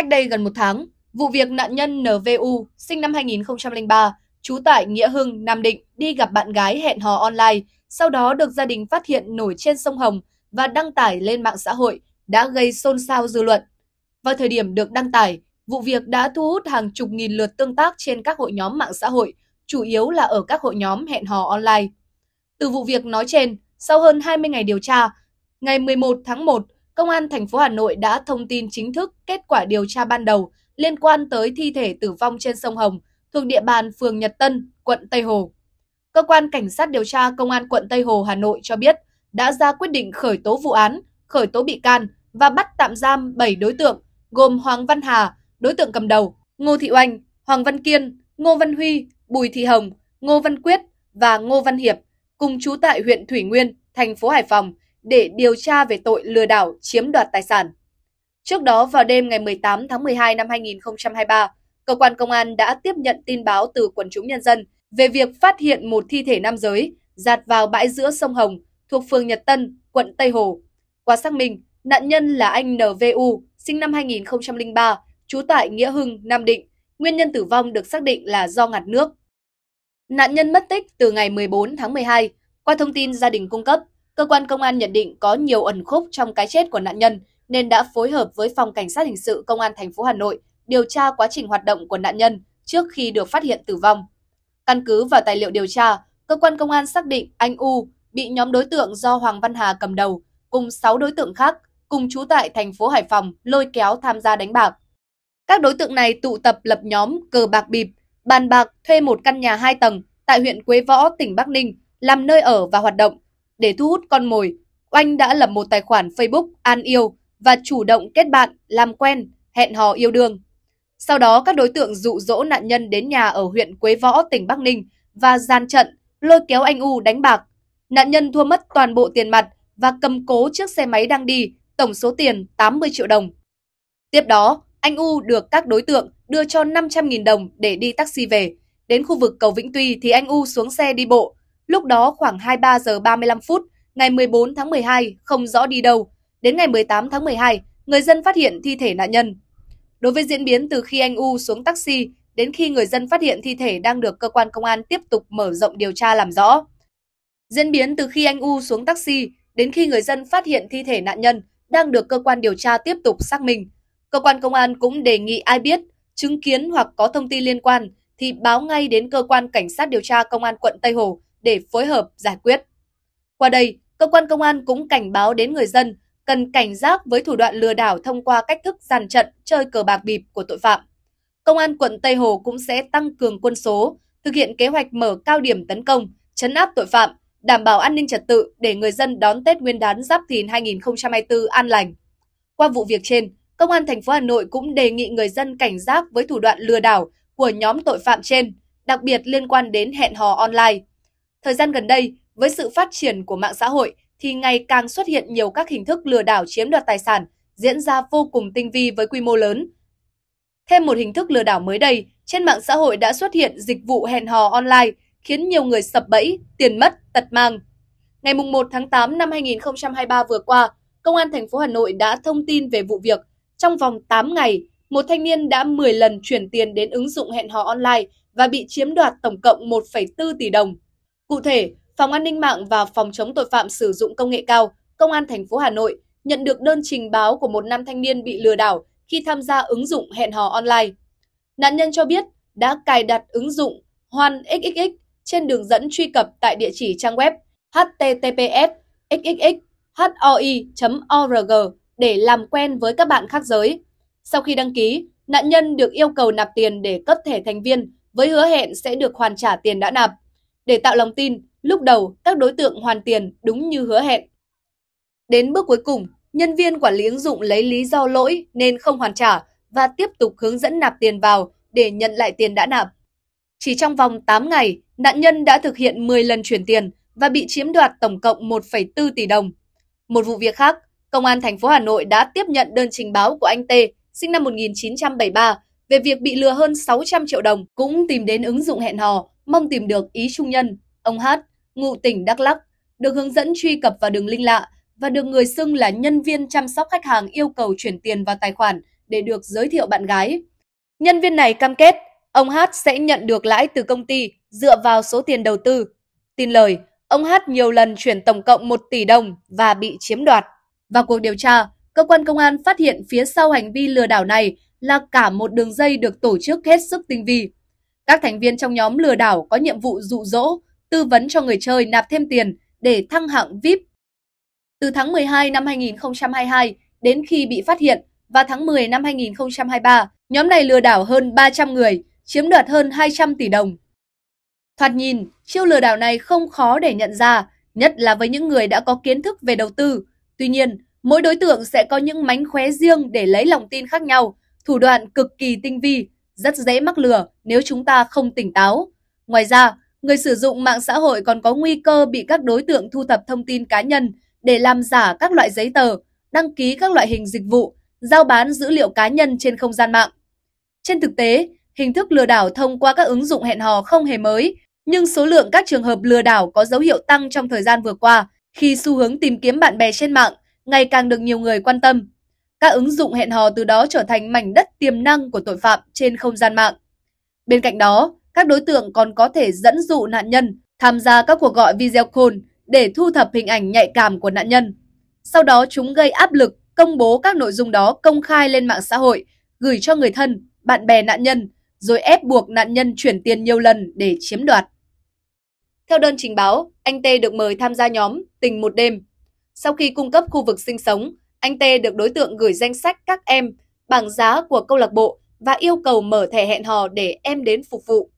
Cách đây gần một tháng, vụ việc nạn nhân NVU sinh năm 2003, trú tại Nghĩa Hưng, Nam Định đi gặp bạn gái hẹn hò online, sau đó được gia đình phát hiện nổi trên sông Hồng và đăng tải lên mạng xã hội đã gây xôn xao dư luận. Vào thời điểm được đăng tải, vụ việc đã thu hút hàng chục nghìn lượt tương tác trên các hội nhóm mạng xã hội, chủ yếu là ở các hội nhóm hẹn hò online. Từ vụ việc nói trên, sau hơn 20 ngày điều tra, ngày 11 tháng 1, Công an thành phố Hà Nội đã thông tin chính thức kết quả điều tra ban đầu liên quan tới thi thể tử vong trên sông Hồng thuộc địa bàn phường Nhật Tân, quận Tây Hồ. Cơ quan Cảnh sát điều tra Công an quận Tây Hồ Hà Nội cho biết đã ra quyết định khởi tố vụ án, khởi tố bị can và bắt tạm giam 7 đối tượng gồm Hoàng Văn Hà, đối tượng cầm đầu, Ngô Thị Oanh, Hoàng Văn Kiên, Ngô Văn Huy, Bùi Thị Hồng, Ngô Văn Quyết và Ngô Văn Hiệp cùng trú tại huyện Thủy Nguyên, thành phố Hải Phòng để điều tra về tội lừa đảo chiếm đoạt tài sản. Trước đó vào đêm ngày 18 tháng 12 năm 2023, cơ quan công an đã tiếp nhận tin báo từ quần chúng nhân dân về việc phát hiện một thi thể nam giới dạt vào bãi giữa sông Hồng thuộc phường Nhật Tân, quận Tây Hồ. Qua xác minh, nạn nhân là anh NVU, sinh năm 2003, trú tại Nghĩa Hưng, Nam Định. Nguyên nhân tử vong được xác định là do ngạt nước. Nạn nhân mất tích từ ngày 14 tháng 12. Qua thông tin gia đình cung cấp, Cơ quan công an nhận định có nhiều ẩn khúc trong cái chết của nạn nhân nên đã phối hợp với phòng cảnh sát hình sự công an thành phố Hà Nội điều tra quá trình hoạt động của nạn nhân trước khi được phát hiện tử vong. Căn cứ vào tài liệu điều tra, cơ quan công an xác định anh U bị nhóm đối tượng do Hoàng Văn Hà cầm đầu cùng 6 đối tượng khác cùng trú tại thành phố Hải Phòng lôi kéo tham gia đánh bạc. Các đối tượng này tụ tập lập nhóm cờ bạc bịp, bàn bạc thuê một căn nhà 2 tầng tại huyện Quế Võ, tỉnh Bắc Ninh làm nơi ở và hoạt động – để thu hút con mồi, Oanh đã lập một tài khoản Facebook an yêu và chủ động kết bạn, làm quen, hẹn hò yêu đương. Sau đó các đối tượng dụ dỗ nạn nhân đến nhà ở huyện Quế Võ, tỉnh Bắc Ninh và gian trận, lôi kéo anh U đánh bạc. Nạn nhân thua mất toàn bộ tiền mặt và cầm cố chiếc xe máy đang đi, tổng số tiền 80 triệu đồng. Tiếp đó, anh U được các đối tượng đưa cho 500.000 đồng để đi taxi về. Đến khu vực cầu Vĩnh Tuy thì anh U xuống xe đi bộ, Lúc đó khoảng 23 giờ 35 phút, ngày 14 tháng 12, không rõ đi đâu. Đến ngày 18 tháng 12, người dân phát hiện thi thể nạn nhân. Đối với diễn biến từ khi anh U xuống taxi đến khi người dân phát hiện thi thể đang được cơ quan công an tiếp tục mở rộng điều tra làm rõ. Diễn biến từ khi anh U xuống taxi đến khi người dân phát hiện thi thể nạn nhân đang được cơ quan điều tra tiếp tục xác minh. Cơ quan công an cũng đề nghị ai biết, chứng kiến hoặc có thông tin liên quan thì báo ngay đến cơ quan cảnh sát điều tra công an quận Tây Hồ để phối hợp giải quyết. Qua đây, cơ quan công an cũng cảnh báo đến người dân cần cảnh giác với thủ đoạn lừa đảo thông qua cách thức giàn trận chơi cờ bạc bịp của tội phạm. Công an quận Tây Hồ cũng sẽ tăng cường quân số, thực hiện kế hoạch mở cao điểm tấn công, chấn áp tội phạm, đảm bảo an ninh trật tự để người dân đón Tết Nguyên đán Giáp Thìn 2024 an lành. Qua vụ việc trên, Công an thành phố Hà Nội cũng đề nghị người dân cảnh giác với thủ đoạn lừa đảo của nhóm tội phạm trên, đặc biệt liên quan đến hẹn hò online. Thời gian gần đây, với sự phát triển của mạng xã hội thì ngày càng xuất hiện nhiều các hình thức lừa đảo chiếm đoạt tài sản diễn ra vô cùng tinh vi với quy mô lớn. Thêm một hình thức lừa đảo mới đây, trên mạng xã hội đã xuất hiện dịch vụ hẹn hò online khiến nhiều người sập bẫy, tiền mất, tật mang. Ngày 1 tháng 8 năm 2023 vừa qua, Công an thành phố Hà Nội đã thông tin về vụ việc. Trong vòng 8 ngày, một thanh niên đã 10 lần chuyển tiền đến ứng dụng hẹn hò online và bị chiếm đoạt tổng cộng 1,4 tỷ đồng. Cụ thể, Phòng An ninh mạng và Phòng chống tội phạm sử dụng công nghệ cao, Công an thành phố Hà Nội nhận được đơn trình báo của một nam thanh niên bị lừa đảo khi tham gia ứng dụng hẹn hò online. Nạn nhân cho biết đã cài đặt ứng dụng Hoan XXX trên đường dẫn truy cập tại địa chỉ trang web https xxx hoi.org để làm quen với các bạn khác giới. Sau khi đăng ký, nạn nhân được yêu cầu nạp tiền để cấp thẻ thành viên với hứa hẹn sẽ được hoàn trả tiền đã nạp. Để tạo lòng tin, lúc đầu các đối tượng hoàn tiền đúng như hứa hẹn. Đến bước cuối cùng, nhân viên quản lý ứng dụng lấy lý do lỗi nên không hoàn trả và tiếp tục hướng dẫn nạp tiền vào để nhận lại tiền đã nạp. Chỉ trong vòng 8 ngày, nạn nhân đã thực hiện 10 lần chuyển tiền và bị chiếm đoạt tổng cộng 1,4 tỷ đồng. Một vụ việc khác, Công an thành phố Hà Nội đã tiếp nhận đơn trình báo của anh T, sinh năm 1973, về việc bị lừa hơn 600 triệu đồng cũng tìm đến ứng dụng hẹn hò, mong tìm được ý trung nhân. Ông Hát, ngụ tỉnh Đắk Lắk, được hướng dẫn truy cập vào đường link lạ và được người xưng là nhân viên chăm sóc khách hàng yêu cầu chuyển tiền vào tài khoản để được giới thiệu bạn gái. Nhân viên này cam kết ông Hát sẽ nhận được lãi từ công ty dựa vào số tiền đầu tư. Tin lời, ông Hát nhiều lần chuyển tổng cộng 1 tỷ đồng và bị chiếm đoạt. Vào cuộc điều tra, Cơ quan công an phát hiện phía sau hành vi lừa đảo này là cả một đường dây được tổ chức hết sức tinh vi. Các thành viên trong nhóm lừa đảo có nhiệm vụ dụ dỗ, tư vấn cho người chơi nạp thêm tiền để thăng hạng VIP. Từ tháng 12 năm 2022 đến khi bị phát hiện và tháng 10 năm 2023, nhóm này lừa đảo hơn 300 người, chiếm đoạt hơn 200 tỷ đồng. Thoạt nhìn, chiêu lừa đảo này không khó để nhận ra, nhất là với những người đã có kiến thức về đầu tư. Tuy nhiên, Mỗi đối tượng sẽ có những mánh khóe riêng để lấy lòng tin khác nhau, thủ đoạn cực kỳ tinh vi, rất dễ mắc lừa nếu chúng ta không tỉnh táo. Ngoài ra, người sử dụng mạng xã hội còn có nguy cơ bị các đối tượng thu thập thông tin cá nhân để làm giả các loại giấy tờ, đăng ký các loại hình dịch vụ, giao bán dữ liệu cá nhân trên không gian mạng. Trên thực tế, hình thức lừa đảo thông qua các ứng dụng hẹn hò không hề mới, nhưng số lượng các trường hợp lừa đảo có dấu hiệu tăng trong thời gian vừa qua khi xu hướng tìm kiếm bạn bè trên mạng ngày càng được nhiều người quan tâm. Các ứng dụng hẹn hò từ đó trở thành mảnh đất tiềm năng của tội phạm trên không gian mạng. Bên cạnh đó, các đối tượng còn có thể dẫn dụ nạn nhân tham gia các cuộc gọi video call để thu thập hình ảnh nhạy cảm của nạn nhân. Sau đó chúng gây áp lực công bố các nội dung đó công khai lên mạng xã hội, gửi cho người thân, bạn bè nạn nhân, rồi ép buộc nạn nhân chuyển tiền nhiều lần để chiếm đoạt. Theo đơn trình báo, anh Tê được mời tham gia nhóm Tình một đêm sau khi cung cấp khu vực sinh sống, anh Tê được đối tượng gửi danh sách các em, bảng giá của câu lạc bộ và yêu cầu mở thẻ hẹn hò để em đến phục vụ.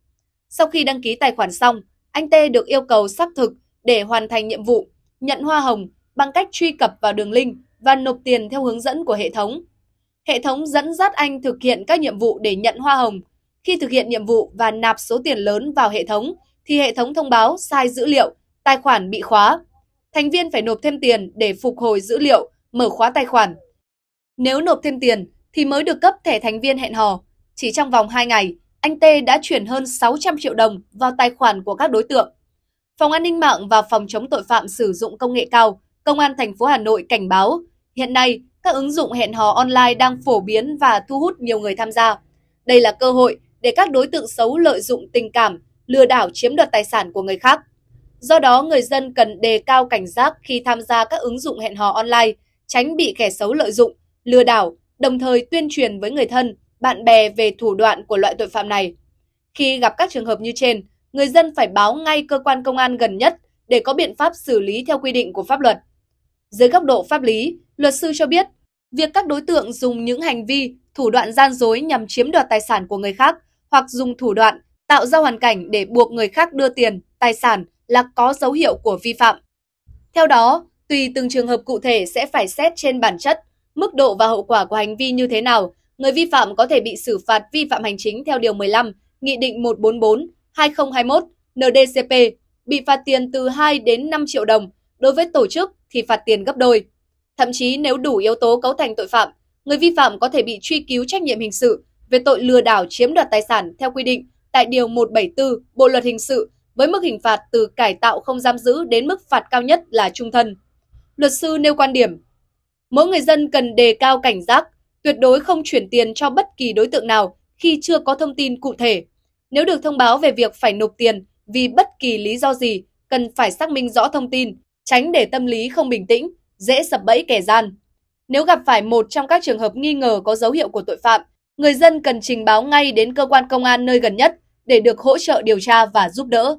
Sau khi đăng ký tài khoản xong, anh Tê được yêu cầu xác thực để hoàn thành nhiệm vụ, nhận hoa hồng bằng cách truy cập vào đường link và nộp tiền theo hướng dẫn của hệ thống. Hệ thống dẫn dắt anh thực hiện các nhiệm vụ để nhận hoa hồng. Khi thực hiện nhiệm vụ và nạp số tiền lớn vào hệ thống, thì hệ thống thông báo sai dữ liệu, tài khoản bị khóa thành viên phải nộp thêm tiền để phục hồi dữ liệu, mở khóa tài khoản. Nếu nộp thêm tiền thì mới được cấp thẻ thành viên hẹn hò. Chỉ trong vòng 2 ngày, anh Tê đã chuyển hơn 600 triệu đồng vào tài khoản của các đối tượng. Phòng an ninh mạng và phòng chống tội phạm sử dụng công nghệ cao, Công an thành phố Hà Nội cảnh báo, hiện nay các ứng dụng hẹn hò online đang phổ biến và thu hút nhiều người tham gia. Đây là cơ hội để các đối tượng xấu lợi dụng tình cảm, lừa đảo chiếm đoạt tài sản của người khác. Do đó, người dân cần đề cao cảnh giác khi tham gia các ứng dụng hẹn hò online, tránh bị kẻ xấu lợi dụng, lừa đảo, đồng thời tuyên truyền với người thân, bạn bè về thủ đoạn của loại tội phạm này. Khi gặp các trường hợp như trên, người dân phải báo ngay cơ quan công an gần nhất để có biện pháp xử lý theo quy định của pháp luật. Dưới góc độ pháp lý, luật sư cho biết, việc các đối tượng dùng những hành vi, thủ đoạn gian dối nhằm chiếm đoạt tài sản của người khác hoặc dùng thủ đoạn tạo ra hoàn cảnh để buộc người khác đưa tiền, tài sản là có dấu hiệu của vi phạm. Theo đó, tùy từng trường hợp cụ thể sẽ phải xét trên bản chất, mức độ và hậu quả của hành vi như thế nào, người vi phạm có thể bị xử phạt vi phạm hành chính theo Điều 15, Nghị định 144-2021 NDCP, bị phạt tiền từ 2 đến 5 triệu đồng, đối với tổ chức thì phạt tiền gấp đôi. Thậm chí nếu đủ yếu tố cấu thành tội phạm, người vi phạm có thể bị truy cứu trách nhiệm hình sự về tội lừa đảo chiếm đoạt tài sản theo quy định tại Điều 174 Bộ Luật Hình sự với mức hình phạt từ cải tạo không giam giữ đến mức phạt cao nhất là trung thân. Luật sư nêu quan điểm, mỗi người dân cần đề cao cảnh giác, tuyệt đối không chuyển tiền cho bất kỳ đối tượng nào khi chưa có thông tin cụ thể. Nếu được thông báo về việc phải nộp tiền vì bất kỳ lý do gì, cần phải xác minh rõ thông tin, tránh để tâm lý không bình tĩnh, dễ sập bẫy kẻ gian. Nếu gặp phải một trong các trường hợp nghi ngờ có dấu hiệu của tội phạm, người dân cần trình báo ngay đến cơ quan công an nơi gần nhất để được hỗ trợ điều tra và giúp đỡ.